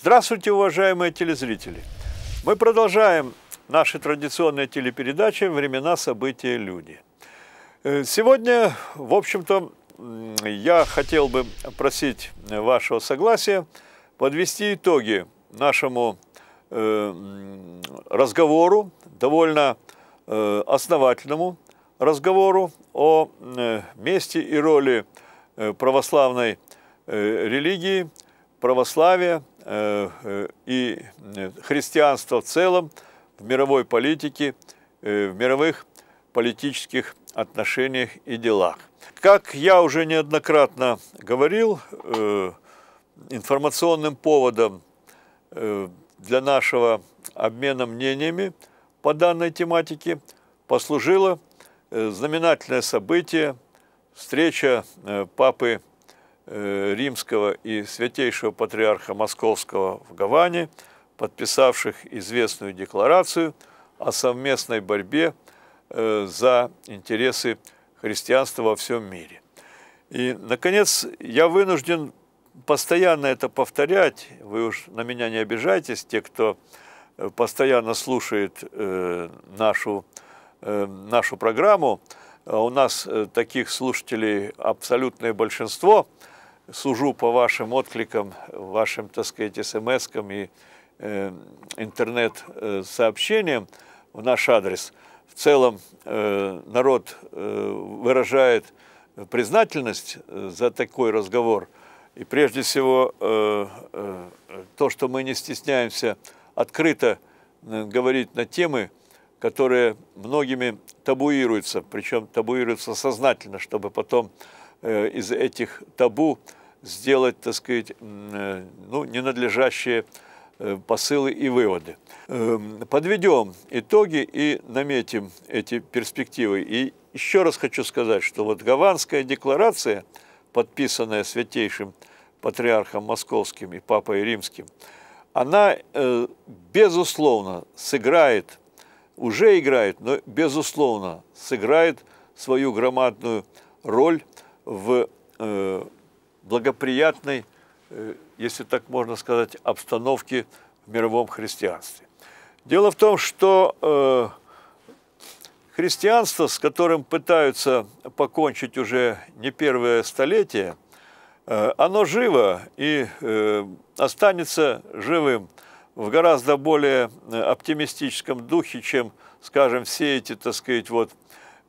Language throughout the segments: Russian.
Здравствуйте, уважаемые телезрители! Мы продолжаем наши традиционные телепередачи «Времена, события, люди». Э, сегодня, в общем-то, я хотел бы просить вашего согласия подвести итоги нашему э, разговору, довольно э, основательному разговору о месте и роли православной религии, православия – Э, э, и э, христианство в целом в мировой политике, в мировых политических отношениях и делах. Как я уже неоднократно говорил, информационным поводом для нашего обмена мнениями по данной тематике послужило знаменательное событие – встреча папы Э, римского и святейшего патриарха Московского в Гаване, подписавших известную декларацию о совместной борьбе э, за интересы христианства во всем мире. И, наконец, я вынужден постоянно это повторять. Вы уж на меня не обижайтесь, те, кто э, постоянно слушает нашу, нашу программу. А у нас таких слушателей абсолютное большинство – сужу по вашим откликам, вашим, так сказать, смс-кам и э, интернет-сообщениям э, в наш адрес. В целом э, народ э, выражает признательность э, за такой разговор. И прежде всего э, э, то, что мы не стесняемся открыто э, говорить на темы, которые многими табуируются, причем табуируются сознательно, чтобы потом из этих табу сделать, так сказать, э, ну, ненадлежащие э, посылы и выводы. Эм, подведем итоги и наметим эти перспективы. И еще раз хочу сказать, что вот Гаванская декларация, подписанная святейшим патриархом московским и папой римским, она, э, безусловно, сыграет, уже играет, но, безусловно, сыграет свою громадную роль в благоприятной, э, если так можно сказать, обстановки в мировом христианстве. Дело в том, что э, христианство, с которым пытаются покончить уже не первое столетие, э, оно живо и останется живым в гораздо более оптимистическом духе, чем, скажем, все эти, так сказать, вот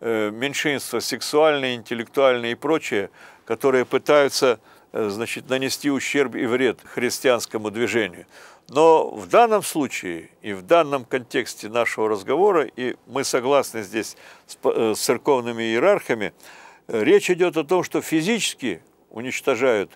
меньшинства сексуальные, интеллектуальные и прочее, которые пытаются э, значит, нанести ущерб и вред христианскому движению. Но в данном случае и в данном контексте нашего разговора, и мы согласны здесь с э, церковными иерархами, э, речь идет о том, что физически уничтожают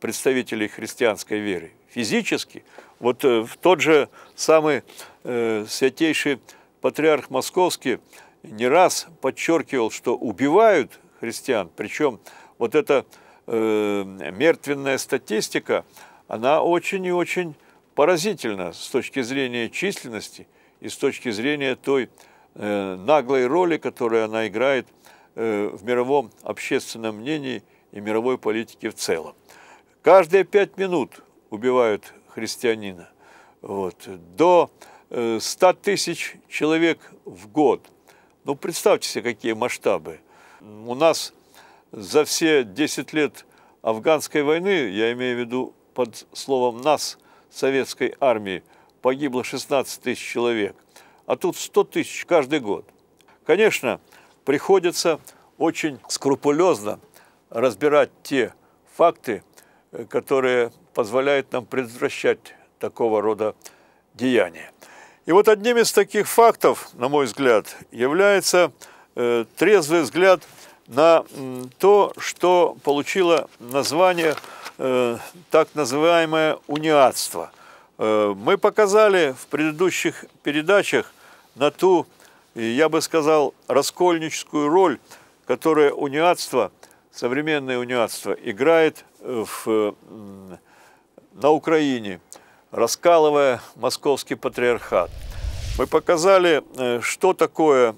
представителей христианской веры. Физически. Вот в тот же самый э, святейший патриарх Московский не раз подчеркивал, что убивают христиан, причем вот эта э, мертвенная статистика, она очень и очень поразительна с точки зрения численности и с точки зрения той э, наглой роли, которую она играет э, в мировом общественном мнении и мировой политике в целом. Каждые пять минут убивают христианина. Вот. До 100 э, тысяч человек в год. Ну, представьте себе, какие масштабы. У нас за все 10 лет афганской войны, я имею в виду под словом «нас», советской армии, погибло 16 тысяч человек, а тут 100 тысяч каждый год. Конечно, приходится очень скрупулезно разбирать те факты, э, которые позволяют нам предотвращать такого рода деяния. И вот одним из таких фактов, на мой взгляд, является э, трезвый взгляд – на то, что получило название э, так называемое униатство. Э, мы показали в предыдущих передачах на ту, э, я бы сказал, раскольническую роль, которую униатство, современное униатство, играет э, в, э, на Украине, раскалывая московский патриархат. Мы показали, что такое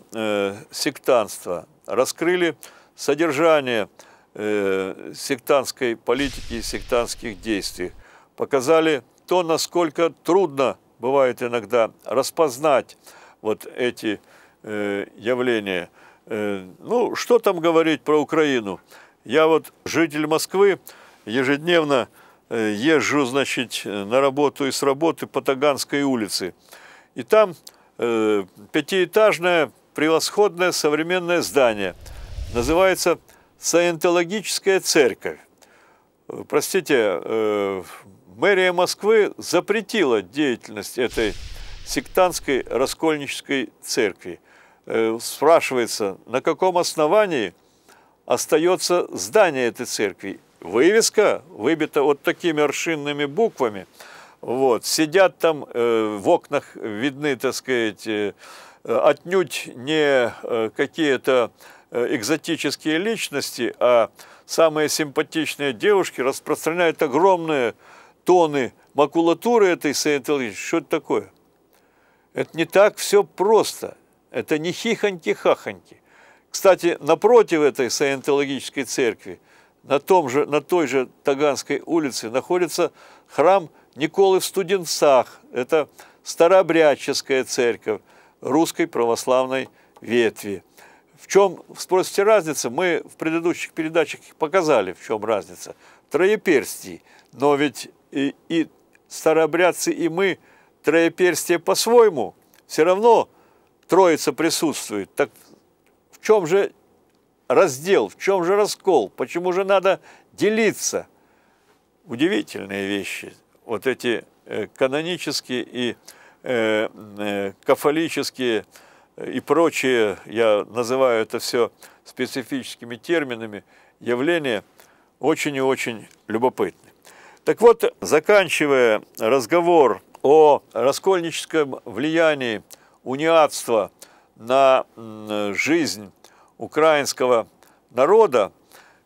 сектанство, раскрыли содержание э, сектантской политики и сектантских действий, показали то, насколько трудно бывает иногда распознать вот эти э, явления. Э, ну, что там говорить про Украину? Я вот житель Москвы, ежедневно э, езжу, значит, на работу и с работы по Таганской улице. И там э, пятиэтажное превосходное современное здание – называется «Саентологическая церковь». Э, простите, э, мэрия Москвы запретила деятельность этой сектантской раскольнической церкви. Э, спрашивается, на каком основании остается здание этой церкви? Вывеска выбита вот такими аршинными буквами. Вот. Сидят там, в окнах видны, так сказать, отнюдь не какие-то Э, экзотические личности, а самые симпатичные девушки распространяют огромные тоны макулатуры этой саентологии. Что это такое? Это не так все просто. Это не хихоньки-хахоньки. Кстати, напротив этой саентологической церкви, на, том же, на той же Таганской улице, находится храм Николы в Студенцах. Это старообрядческая церковь русской православной ветви. В чем, спросите, разница? Мы в предыдущих передачах показали, в чем разница. Троеперстий. Но ведь и, и старообрядцы, и мы троеперстие по-своему. Все равно троица присутствует. Так в чем же раздел, в чем же раскол? Почему же надо делиться? Удивительные вещи. Вот эти э, канонические и э, э, кафолические и прочие, я называю это все специфическими терминами, явления очень и очень любопытны. Так вот, заканчивая разговор о раскольническом влиянии униатства на жизнь украинского народа,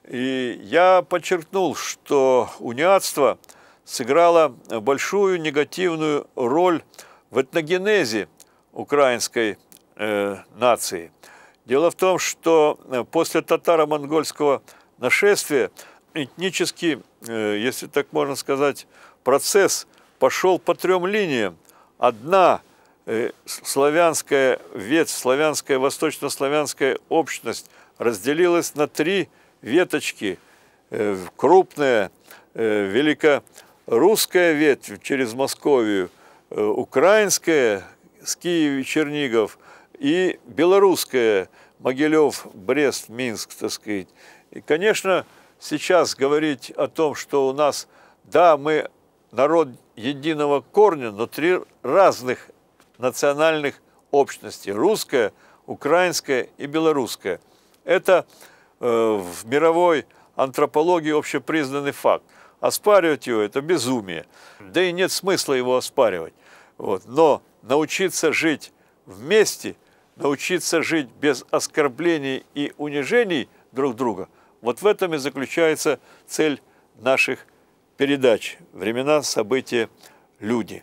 и я подчеркнул, что униатство сыграло большую негативную роль в этногенезе украинской Э, нации. Дело в том, что э, после татаро-монгольского нашествия этнический, э, если так можно сказать, процесс пошел по трем линиям. Одна славянская ветвь, славянская, восточнославянская общность разделилась на три веточки. крупная, э, великорусская ветвь через Московию, украинская с Киева Чернигов – и белорусская Могилев, Брест, Минск, так сказать. И, конечно, сейчас говорить о том, что у нас, да, мы народ единого корня, но три разных национальных общности – русская, украинская и белорусская. Это э, в мировой антропологии общепризнанный факт. Оспаривать его – это безумие. Да и нет смысла его оспаривать. Вот. Но научиться жить вместе – научиться жить без оскорблений и унижений друг друга, вот в этом и заключается цель наших передач «Времена, события, люди».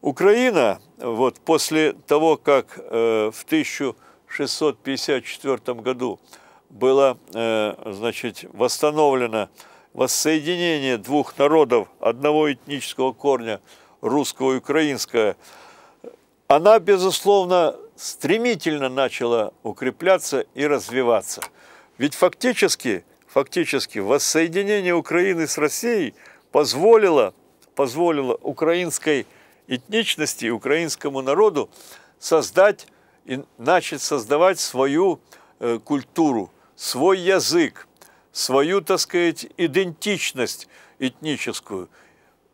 Украина, вот после того, как э, в 1654 году было э, значит, восстановлено воссоединение двух народов одного этнического корня, русского и украинского, она, безусловно, стремительно начала укрепляться и развиваться. Ведь фактически, фактически воссоединение Украины с Россией позволило, позволило украинской этничности, украинскому народу создать и начать создавать свою э, культуру, свой язык, свою, так сказать, идентичность этническую,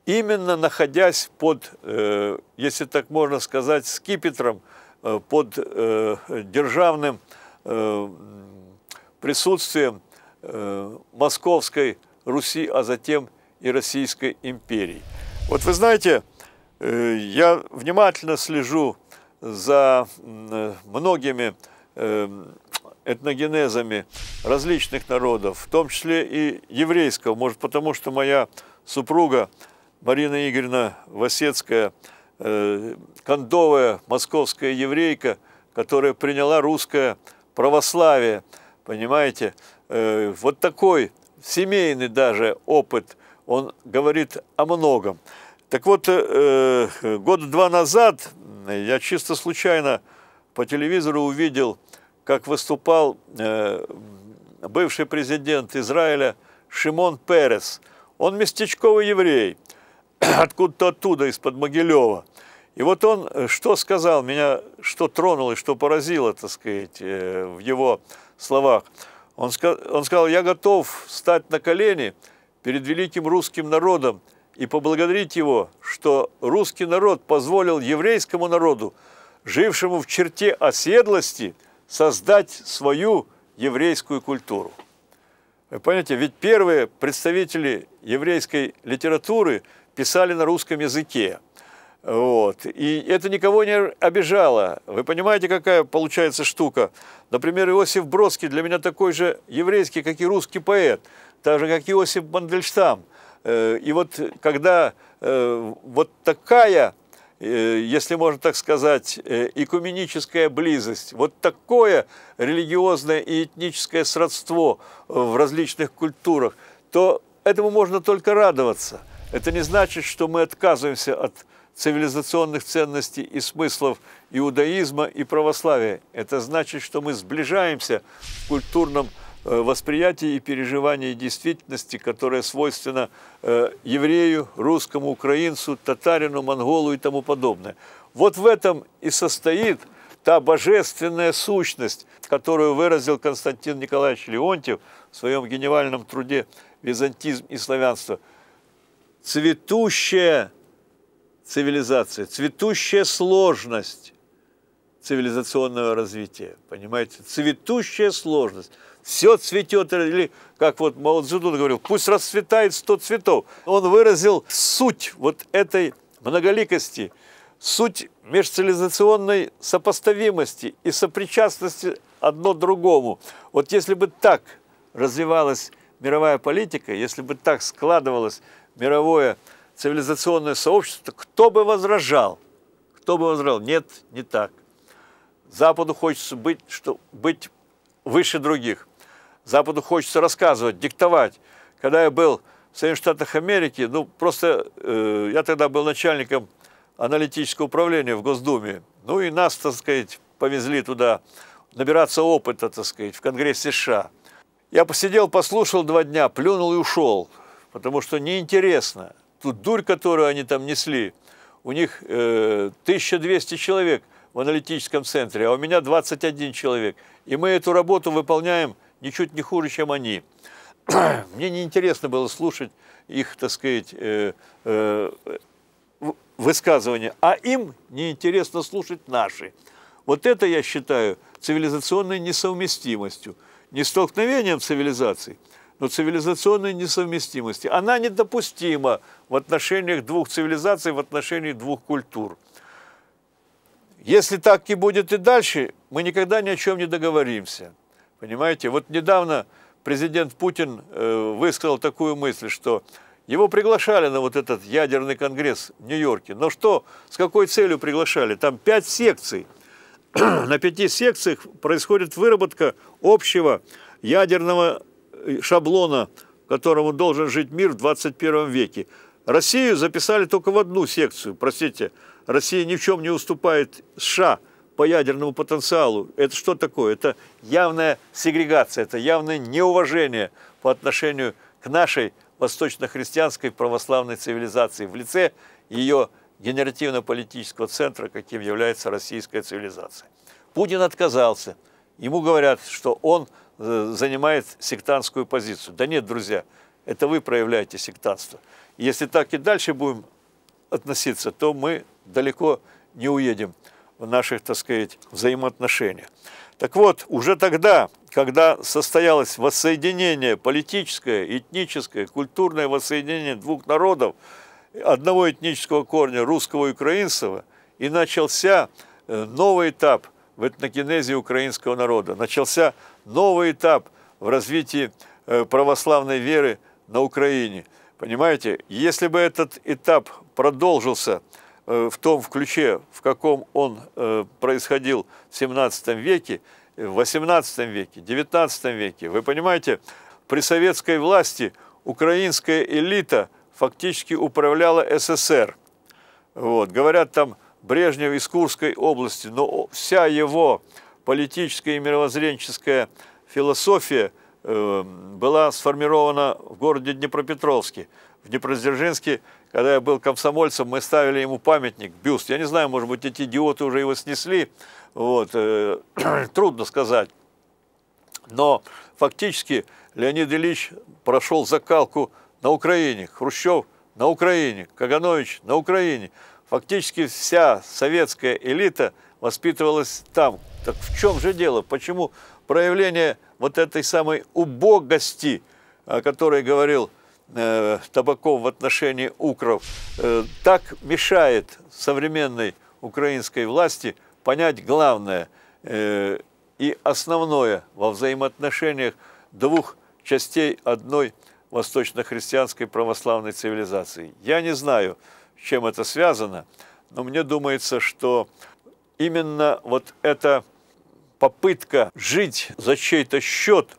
именно находясь под, э, если так можно сказать, скипетром Э, под э, державным э, присутствием Московской Руси, а затем и Российской империи. Вот вы знаете, я внимательно слежу за многими этногенезами различных народов, в том числе и еврейского, может потому, что моя супруга Марина Игоревна Васецкая – Э, кондовая московская еврейка, которая приняла русское православие, понимаете? Э, вот такой семейный даже опыт, он говорит о многом. Так вот, э, года два назад я чисто случайно по телевизору увидел, как выступал бывший президент Израиля Шимон Перес. Он местечковый еврей – откуда-то оттуда, из-под Могилева. И вот он э, что сказал, меня что тронуло и что поразило, так сказать, э, в его словах. Он, он сказал, я готов встать на колени перед великим русским народом и поблагодарить его, что русский народ позволил еврейскому народу, жившему в черте оседлости, создать свою еврейскую культуру. Вы понимаете, ведь первые представители еврейской литературы писали на русском языке. Вот. И это никого не обижало. Вы понимаете, какая получается штука? Например, Иосиф Бродский для меня такой же еврейский, как и русский поэт, так же, как Иосиф Мандельштам. Э, и вот когда э, вот такая, э, если можно так сказать, экуменическая близость, вот такое религиозное и этническое сродство в различных культурах, то этому можно только радоваться. Это не значит, что мы отказываемся от цивилизационных ценностей и смыслов иудаизма и православия. Это значит, что мы сближаемся в культурном э, восприятии и переживании действительности, которая свойственна э, еврею, русскому, украинцу, татарину, монголу и тому подобное. Вот в этом и состоит та божественная сущность, которую выразил Константин Николаевич Леонтьев в своем гениальном труде «Византизм и славянство», цветущая цивилизация, цветущая сложность цивилизационного развития, понимаете, цветущая сложность. Все цветет, или, как вот Мао Цзэдун говорил, пусть расцветает сто цветов. Он выразил суть вот этой многоликости, суть межцивилизационной сопоставимости и сопричастности одно другому. Вот если бы так развивалась мировая политика, если бы так складывалась мировое цивилизационное сообщество, кто бы возражал? Кто бы возражал? Нет, не так. Западу хочется быть, что, быть выше других. Западу хочется рассказывать, диктовать. Когда я был в Соединенных Штатах Америки, ну просто э, я тогда был начальником аналитического управления в Госдуме. Ну и нас, так сказать, повезли туда набираться опыта, так сказать, в Конгрессе США. Я посидел, послушал два дня, плюнул и ушел потому что неинтересно. Тут дурь, которую они там несли, у них э, 1200 человек в аналитическом центре, а у меня 21 человек. И мы эту работу выполняем ничуть не хуже, чем они. Мне неинтересно было слушать их, так сказать, э, э, высказывания, а им неинтересно слушать наши. Вот это я считаю цивилизационной несовместимостью, не столкновением цивилизаций, но цивилизационной несовместимости. Она недопустима в отношениях двух цивилизаций, в отношении двух культур. Если так и будет и дальше, мы никогда ни о чем не договоримся. Понимаете, вот недавно президент Путин э, высказал такую мысль, что его приглашали на вот этот ядерный конгресс в Нью-Йорке. Но что, с какой целью приглашали? Там пять секций. На пяти секциях происходит выработка общего ядерного Э, шаблона, которому должен жить мир в 21 веке. Россию записали только в одну секцию, простите. Россия ни в чем не уступает США по ядерному потенциалу. Это что такое? Это явная сегрегация, это явное неуважение по отношению к нашей восточно-христианской православной цивилизации в лице ее генеративно-политического центра, каким является российская цивилизация. Путин отказался. Ему говорят, что он Э, занимает сектантскую позицию. Да нет, друзья, это вы проявляете сектантство. Если так и дальше будем относиться, то мы далеко не уедем в наших, так сказать, взаимоотношениях. Так вот, уже тогда, когда состоялось воссоединение политическое, этническое, культурное воссоединение двух народов, одного этнического корня, русского и украинского, и начался э, новый этап в этногенезе украинского народа. Начался новый этап в развитии э, православной веры на Украине. Понимаете, если бы этот этап продолжился э, в том в ключе, в каком он э, происходил в 17 веке, в 18 веке, 19 веке, вы понимаете, при советской власти украинская элита фактически управляла СССР. Вот, говорят там Брежнев из Курской области, но вся его политическая и мировоззренческая философия э, была сформирована в городе Днепропетровске. В Днепродзержинске, когда я был комсомольцем, мы ставили ему памятник, бюст. Я не знаю, может быть, эти идиоты уже его снесли. Вот. Э, трудно сказать. Но фактически Леонид Ильич прошел закалку на Украине. Хрущев на Украине, Каганович на Украине. Фактически вся советская элита – воспитывалась там. Так в чем же дело? Почему проявление вот этой самой убогости, о которой говорил э, Табаков в отношении укров, э, так мешает современной украинской власти понять главное э, и основное во взаимоотношениях двух частей одной восточно-христианской православной цивилизации. Я не знаю, с чем это связано, но мне думается, что именно вот эта попытка жить за чей-то счет,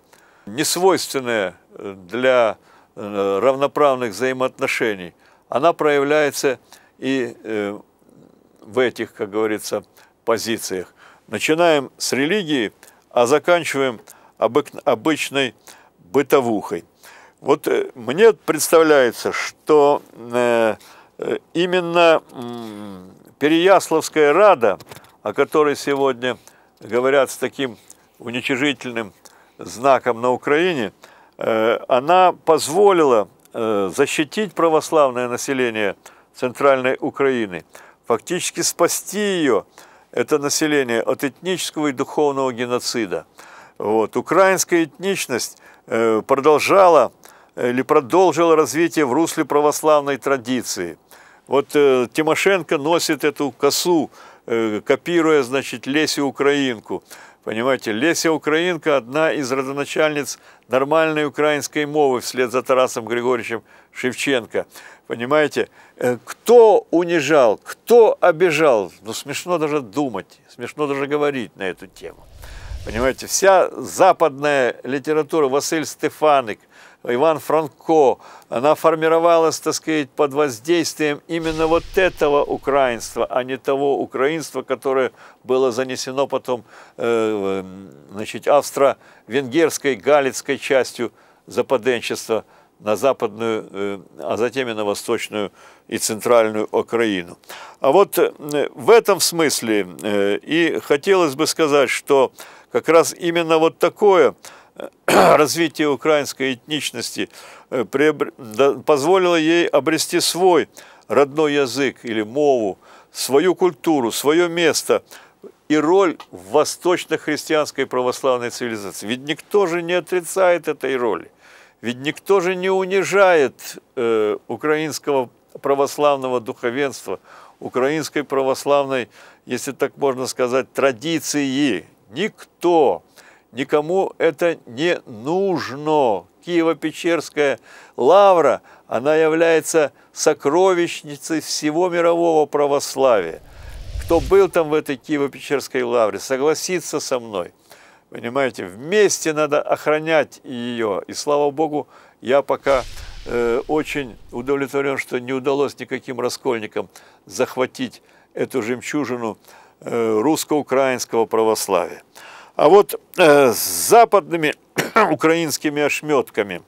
несвойственная э, для э, равноправных взаимоотношений, она проявляется и э, в этих, как говорится, позициях. Начинаем с религии, а заканчиваем обычной бытовухой. Вот мне представляется, что именно Переяславская рада о которой сегодня говорят с таким уничижительным знаком на Украине, э, она позволила э, защитить православное население Центральной Украины, фактически спасти ее, это население, от этнического и духовного геноцида. Вот. Украинская этничность э, продолжала или продолжила развитие в русле православной традиции. Вот Тимошенко носит эту косу, Э, копируя, значит, Лесю Украинку. Понимаете, Леся Украинка – одна из родоначальниц нормальной украинской мовы вслед за Тарасом Григорьевичем Шевченко. Понимаете, э, кто унижал, кто обижал, ну смешно даже думать, смешно даже говорить на эту тему. Понимаете, вся западная литература, Василь Стефаник, Иван Франко, она формировалась, так сказать, под воздействием именно вот этого украинства, а не того украинства, которое было занесено потом э, значит, австро-венгерской, галицкой частью западенчества на западную, э, а затем и на восточную и центральную Украину. А вот э, в этом смысле э, и хотелось бы сказать, что как раз именно вот такое – развитие украинской этничности э, позволило ей обрести свой родной язык или мову, свою культуру, свое место и роль в восточно-христианской православной цивилизации. Ведь никто же не отрицает этой роли. Ведь никто же не унижает э, украинского православного духовенства, украинской православной, если так можно сказать, традиции. Никто никому это не нужно. Киево-Печерская лавра, она является сокровищницей всего мирового православия. Кто был там в этой Киево-Печерской лавре, согласится со мной. Понимаете, вместе надо охранять ее. И слава Богу, я пока э, очень удовлетворен, что не удалось никаким раскольникам захватить эту жемчужину э, русско-украинского православия. А вот э, с западными украинскими ошметками,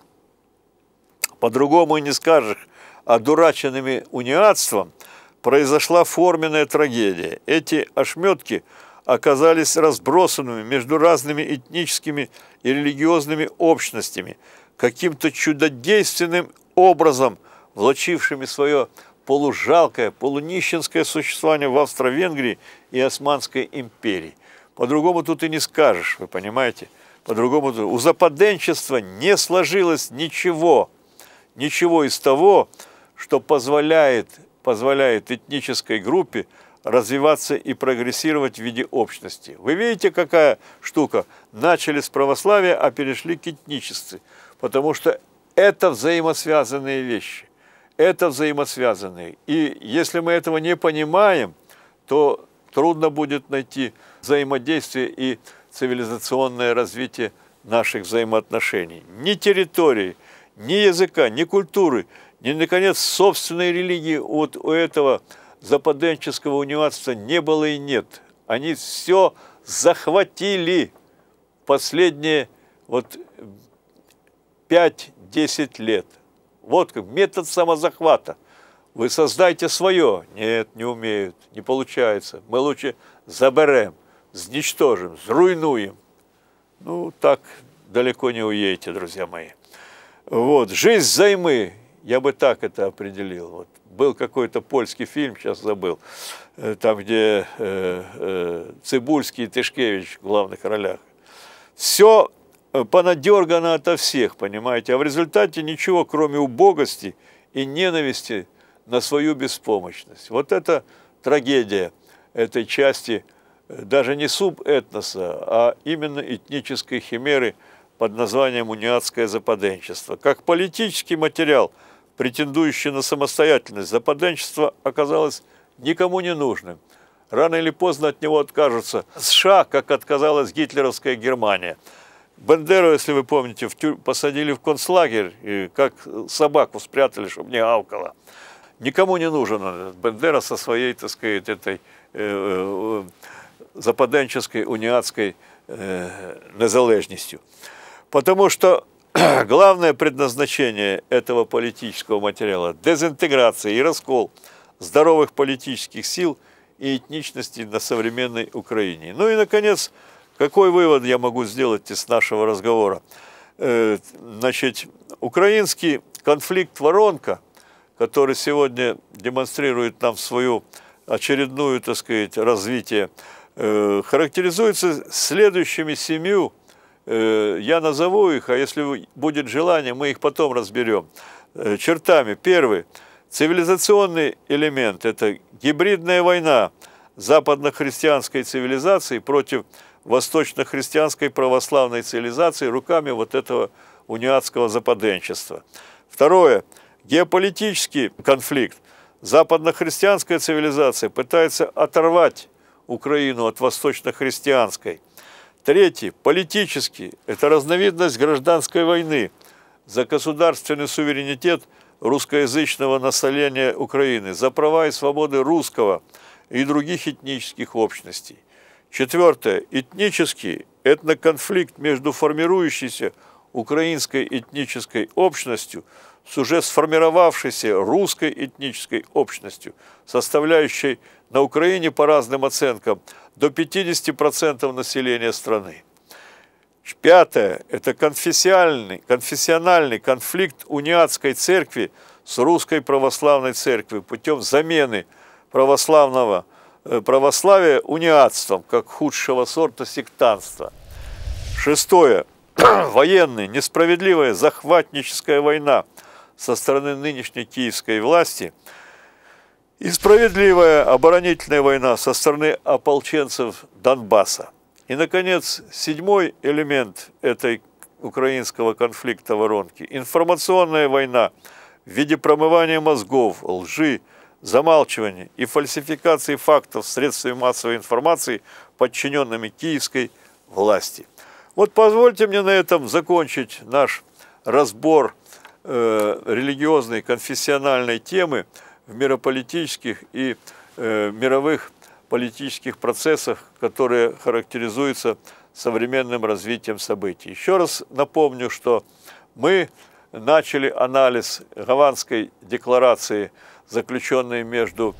по-другому и не скажешь, одураченными униатством, произошла форменная трагедия. Эти ошметки оказались разбросанными между разными этническими и религиозными общностями, каким-то чудодейственным образом влачившими свое полужалкое, полунищенское существование в Австро-Венгрии и Османской империи. По-другому тут и не скажешь, вы понимаете? По-другому тут у западенчества не сложилось ничего, ничего из того, что позволяет, позволяет этнической группе развиваться и прогрессировать в виде общности. Вы видите, какая штука? Начали с православия, а перешли к этничеству, потому что это взаимосвязанные вещи. Это взаимосвязанные. И если мы этого не понимаем, то трудно будет найти взаимодействие и цивилизационное развитие наших взаимоотношений. Ни территории, ни языка, ни культуры, ни, наконец, собственной религии вот у этого западенческого униатства не было и нет. Они все захватили последние вот 5-10 лет. Вот как метод самозахвата – вы создайте свое. Нет, не умеют, не получается. Мы лучше заберем, сничтожим, зруйнуем. Ну, так далеко не уедете, друзья мои. Вот, «Жизнь займы», я бы так это определил. Вот. Был какой-то польский фильм, сейчас забыл, э, там, где э, э, Цибульский и Тышкевич в главных ролях. Все э, понадергано ото всех, понимаете, а в результате ничего, кроме убогости и ненависти – на свою беспомощность. Вот это трагедия этой части э, даже не субэтноса, а именно этнической химеры под названием униатское западенчество. Как политический материал, претендующий на самостоятельность, западенчество оказалось никому не нужным. Рано или поздно от него откажутся США, как отказалась гитлеровская Германия. Бандеру, если вы помните, в тюрь... посадили в концлагерь, и как собаку спрятали, чтобы не авкала никому не нужен э, Бендера со своей, так сказать, этой э, э западенческой, униатской э, незалежностью. Потому что главное предназначение этого политического материала – дезинтеграция и раскол здоровых политических сил и этничности на современной Украине. Ну и, наконец, какой вывод я могу сделать из нашего разговора? Э, значит, украинский конфликт «Воронка» – который сегодня демонстрирует нам свою очередную, так сказать, развитие, э, характеризуется следующими семью, э, я назову их, а если будет желание, мы их потом разберем, э, чертами. Первый – цивилизационный элемент – это гибридная война западно-христианской цивилизации против восточно-христианской православной цивилизации руками вот этого униатского западенчества. Второе – Геополитический конфликт. Западнохристианская цивилизация пытается оторвать Украину от восточно-христианской. Третий – политический. Это разновидность гражданской войны за государственный суверенитет русскоязычного населения Украины, за права и свободы русского и других этнических общностей. Четвертое. Этнический – этноконфликт между формирующейся украинской этнической общностью – с уже сформировавшейся русской этнической общностью, составляющей на Украине по разным оценкам до 50% населения страны. Пятое – это конфессиональный, конфессиональный конфликт униатской церкви с русской православной церковью путем замены православного э, православия униатством, как худшего сорта сектанства. Шестое. Военная, несправедливая захватническая война, со стороны нынешней киевской власти и справедливая оборонительная война со стороны ополченцев Донбасса. И, наконец, седьмой элемент этой украинского конфликта воронки – информационная война в виде промывания мозгов, лжи, замалчивания и фальсификации фактов средствами массовой информации, подчиненными киевской власти. Вот позвольте мне на этом закончить наш разбор э, религиозной, конфессиональной темы в мирополитических и э, мировых политических процессах, которые характеризуются современным развитием событий. Еще раз напомню, что мы начали анализ Гаванской декларации, заключенной между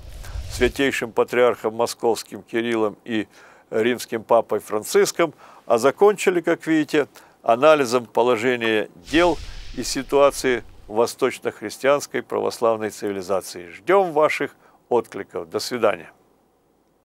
Святейшим Патриархом Московским Кириллом и Римским Папой Франциском, а закончили, как видите, анализом положения дел – и ситуации восточно-христианской православной цивилизации. Ждем ваших откликов. До свидания.